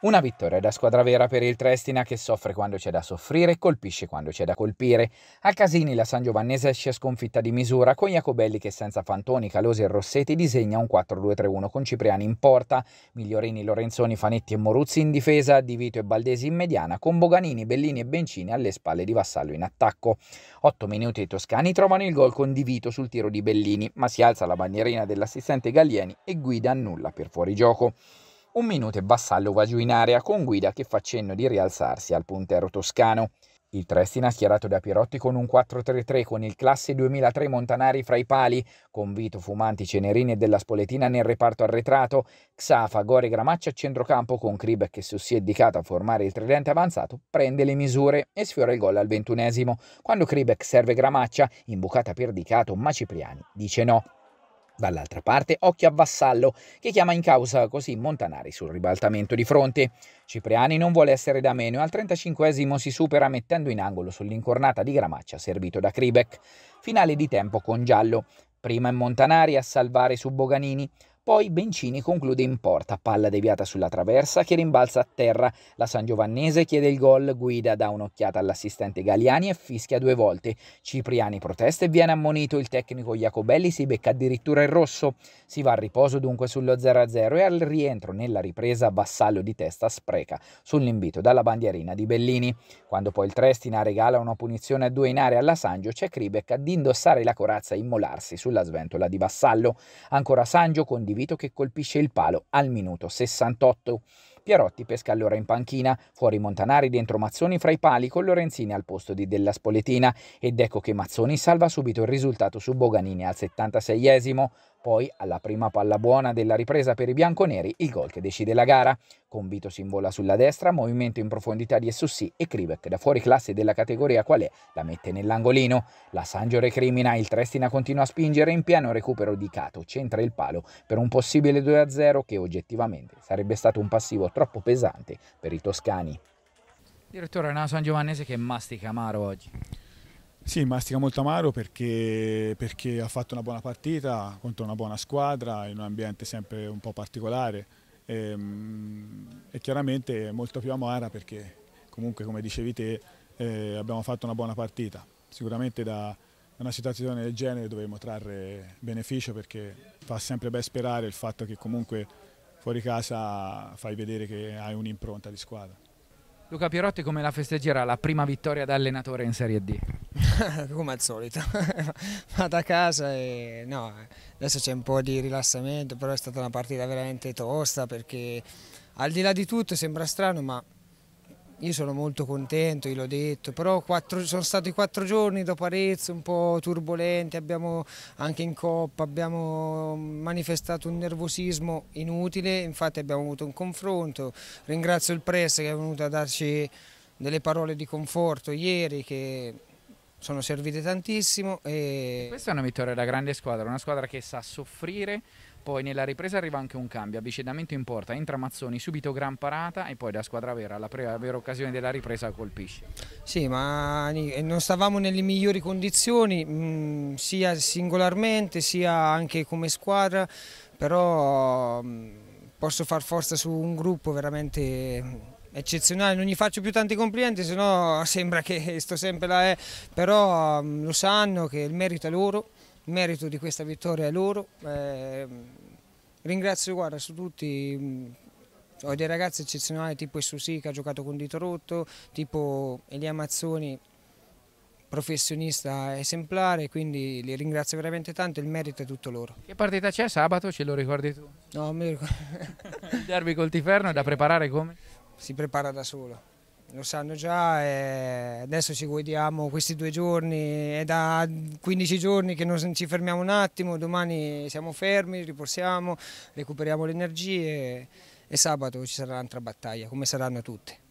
Una vittoria da squadra vera per il Trestina che soffre quando c'è da soffrire e colpisce quando c'è da colpire. A Casini la San Giovannese esce sconfitta di misura con Jacobelli che senza Fantoni, Calosi e Rossetti disegna un 4-2-3-1 con Cipriani in porta, Migliorini, Lorenzoni, Fanetti e Moruzzi in difesa, Di Vito e Baldesi in mediana con Boganini, Bellini e Bencini alle spalle di Vassallo in attacco. 8 minuti i toscani trovano il gol con Di Vito sul tiro di Bellini ma si alza la bandierina dell'assistente Gallieni e guida a nulla per fuorigioco. Un minuto e Vassallo va giù in area con Guida che fa cenno di rialzarsi al puntero toscano. Il Trestina schierato da Pirotti con un 4-3-3 con il classe 2003 Montanari fra i pali, con Vito Fumanti Cenerini e della Spoletina nel reparto arretrato, Xafa, Gore Gramaccia a centrocampo con Kribek che si è dedicato a formare il tridente avanzato, prende le misure e sfiora il gol al ventunesimo. Quando Kribek serve Gramaccia, imbucata per Dicato, ma Cipriani dice no. Dall'altra parte, occhio a Vassallo, che chiama in causa così Montanari sul ribaltamento di fronte. Cipriani non vuole essere da meno e al 35 si supera mettendo in angolo sull'incornata di Gramaccia servito da Kribek. Finale di tempo con Giallo. Prima è Montanari a salvare su Boganini, poi Bencini conclude in porta, palla deviata sulla traversa che rimbalza a terra. La San Giovannese chiede il gol, guida dà un'occhiata all'assistente Galiani e fischia due volte. Cipriani protesta e viene ammonito, il tecnico Jacobelli si becca addirittura il rosso. Si va a riposo dunque sullo 0-0 e al rientro nella ripresa Vassallo di testa spreca sull'invito dalla bandierina di Bellini. Quando poi il Trestina regala una punizione a due in area alla Sangio c'è Kribek ad indossare la corazza e immolarsi sulla sventola di Vassallo. Ancora Sangio condivide Chivito che colpisce il palo al minuto 68. Pierotti pesca allora in panchina, fuori Montanari dentro Mazzoni fra i pali con Lorenzini al posto di Della Spoletina ed ecco che Mazzoni salva subito il risultato su Boganini al 76esimo. Poi, alla prima palla buona della ripresa per i bianconeri, il gol che decide la gara. Con Vito si invola sulla destra, movimento in profondità di Essussi e Krivek, da fuori classe della categoria qual è, la mette nell'angolino. La Sangio recrimina, il Trestina continua a spingere in pieno recupero di Cato, centra il palo per un possibile 2-0 che oggettivamente sarebbe stato un passivo troppo pesante per i toscani. Direttore, è una San Giovannese che mastica amaro oggi. Sì, mastica molto amaro perché, perché, ha fatto una buona partita contro una buona squadra in un ambiente sempre un po' particolare e, ehm, e chiaramente molto più amara perché comunque come dicevi te eh, abbiamo fatto una buona partita. Sicuramente da una situazione del genere dovremmo trarre beneficio perché fa sempre ben sperare il fatto che comunque fuori casa fai vedere che hai un'impronta di squadra. Luca Pierotti come la festeggerà la prima vittoria da allenatore in Serie D? come al solito, vado a casa e no, adesso c'è un po' di rilassamento, però è stata una partita veramente tosta perché al di là di tutto sembra strano ma io sono molto contento, gliel'ho detto, però quattro, sono stati quattro giorni dopo Arezzo un po' turbolenti, abbiamo anche in coppa, abbiamo manifestato un nervosismo inutile, infatti abbiamo avuto un confronto. Ringrazio il press che è venuto a darci delle parole di conforto ieri che sono servite tantissimo. E... Questa è una vittoria da grande squadra, una squadra che sa soffrire, poi nella ripresa arriva anche un cambio, avvicinamento in porta, entra Mazzoni, subito gran parata e poi da squadra vera, alla vera occasione della ripresa colpisce. Sì, ma non stavamo nelle migliori condizioni, mh, mm, sia singolarmente sia anche come squadra, però mh, mm, posso far forza su un gruppo veramente eccezionale, non gli faccio più tanti complimenti, sennò sembra che sto sempre là, eh. però mm, lo sanno che il merito è loro, il merito di questa vittoria è loro. Eh, ringrazio guarda, su tutti, mm, ho dei ragazzi eccezionali tipo Essusi che ha giocato con dito rotto, tipo Elia Mazzoni professionista esemplare, quindi li ringrazio veramente tanto, il merito è tutto loro. Che partita c'è sabato, ce lo ricordi tu? No, mi ricordo. il derby col Tiferno è da preparare come? si prepara da solo, lo sanno già e adesso ci guidiamo questi due giorni, è da 15 giorni che non ci fermiamo un attimo, domani siamo fermi, riposiamo, recuperiamo le energie e sabato ci sarà un'altra battaglia, come saranno tutte.